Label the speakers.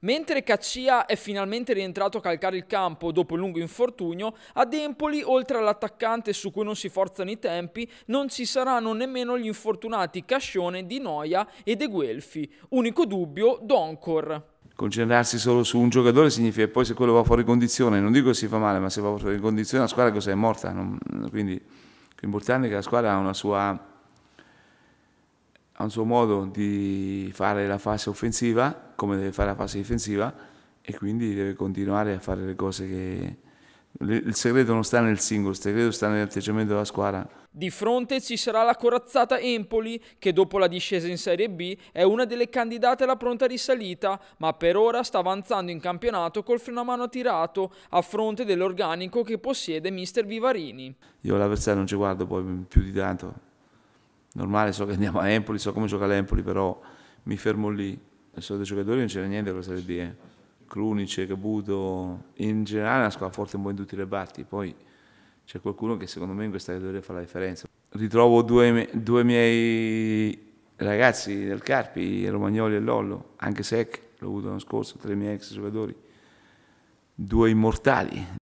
Speaker 1: Mentre Caccia è finalmente rientrato a calcare il campo dopo il lungo infortunio, ad Empoli, oltre all'attaccante su cui non si forzano i tempi, non ci saranno nemmeno gli infortunati Cascione, Di Noia e De Guelfi. Unico dubbio, Doncor.
Speaker 2: Concentrarsi solo su un giocatore significa che poi se quello va fuori condizione, non dico che si fa male, ma se va fuori condizione la squadra cos'è? È morta. Non... Quindi l'importante è che la squadra ha una sua ha un suo modo di fare la fase offensiva, come deve fare la fase difensiva, e quindi deve continuare a fare le cose che... Il segreto non sta nel singolo, il segreto sta nell'atteggiamento della squadra.
Speaker 1: Di fronte ci sarà la corazzata Empoli, che dopo la discesa in Serie B è una delle candidate alla pronta risalita, ma per ora sta avanzando in campionato col freno a mano tirato, a fronte dell'organico che possiede mister Vivarini.
Speaker 2: Io l'avversario non ci guardo poi più di tanto, normale, so che andiamo a Empoli, so come gioca l'Empoli, però mi fermo lì. Nel solito giocatori non c'era niente per la Serie B. Eh. Clunice, Cabuto, in generale è una squadra forte un po' in tutti i rebatti, poi c'è qualcuno che secondo me in questa categoria fa la differenza. Ritrovo due, due miei ragazzi del Carpi, Romagnoli e Lollo, anche Sec, l'ho avuto l'anno scorso, tre miei ex giocatori, due immortali.